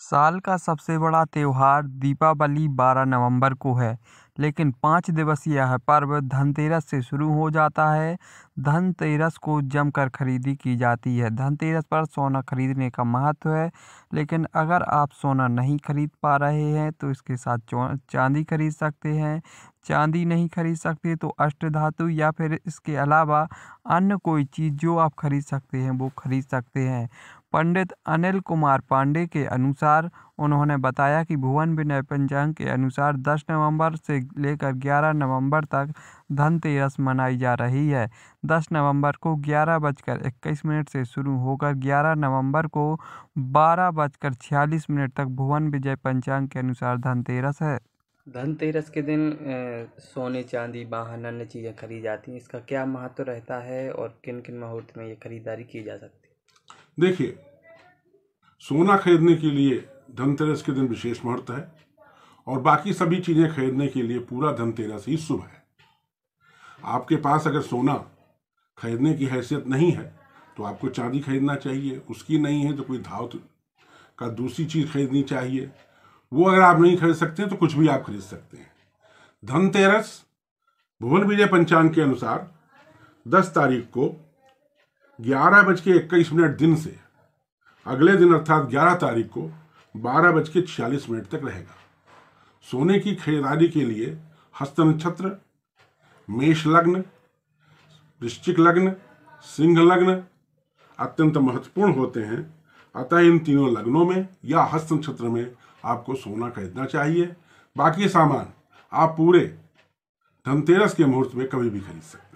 साल का सबसे बड़ा त्यौहार दीपावली बारह नवंबर को है लेकिन पाँच दिवसीय यह पर्व धनतेरस से शुरू हो जाता है धनतेरस को जमकर खरीदी की जाती है धनतेरस पर सोना खरीदने का महत्व है लेकिन अगर आप सोना नहीं खरीद पा रहे हैं तो इसके साथ चांदी खरीद सकते हैं चांदी नहीं खरीद सकते तो अष्ट धातु या फिर इसके अलावा अन्य कोई चीज़ जो आप खरीद सकते हैं वो खरीद सकते हैं पंडित अनिल कुमार पांडे के अनुसार उन्होंने बताया कि भुवन विनय पंचांग के अनुसार 10 नवंबर से लेकर 11 नवंबर तक धनतेरस मनाई जा रही है 10 नवंबर को ग्यारह बजकर इक्कीस मिनट से शुरू होकर 11 नवंबर को बारह बजकर छियालीस मिनट तक भुवन विजय पंचांग के अनुसार धनतेरस है धनतेरस के दिन सोने चांदी वाहन अन्य चीज़ें खरीदी जाती हैं इसका क्या महत्व रहता है और किन किन मुहूर्त में ये खरीदारी की जा सकती है देखिए सोना खरीदने के लिए धनतेरस के दिन विशेष महत्व है और बाकी सभी चीजें खरीदने के लिए पूरा धनतेरस ही शुभ है आपके पास अगर सोना खरीदने की हैसियत नहीं है तो आपको चांदी खरीदना चाहिए उसकी नहीं है तो कोई धावत का दूसरी चीज खरीदनी चाहिए वो अगर आप नहीं खरीद सकते तो कुछ भी आप खरीद सकते हैं धनतेरस भुवन विजय पंचांग के अनुसार 10 तारीख को ग्यारह बज के इक्कीस मिनट दिन से अगले दिन अर्थात ग्यारह तारीख को बारह बज के छियालीस मिनट तक रहेगा सोने की खरीदारी के लिए हस्त नक्षत्र मेष लग्न वृश्चिक लग्न सिंह लग्न अत्यंत महत्वपूर्ण होते हैं अतः इन तीनों लग्नों में या हस्त नक्षत्र में आपको सोना खरीदना चाहिए बाकी सामान आप पूरे धनतेरस के मुहूर्त में कभी भी खरीद सकते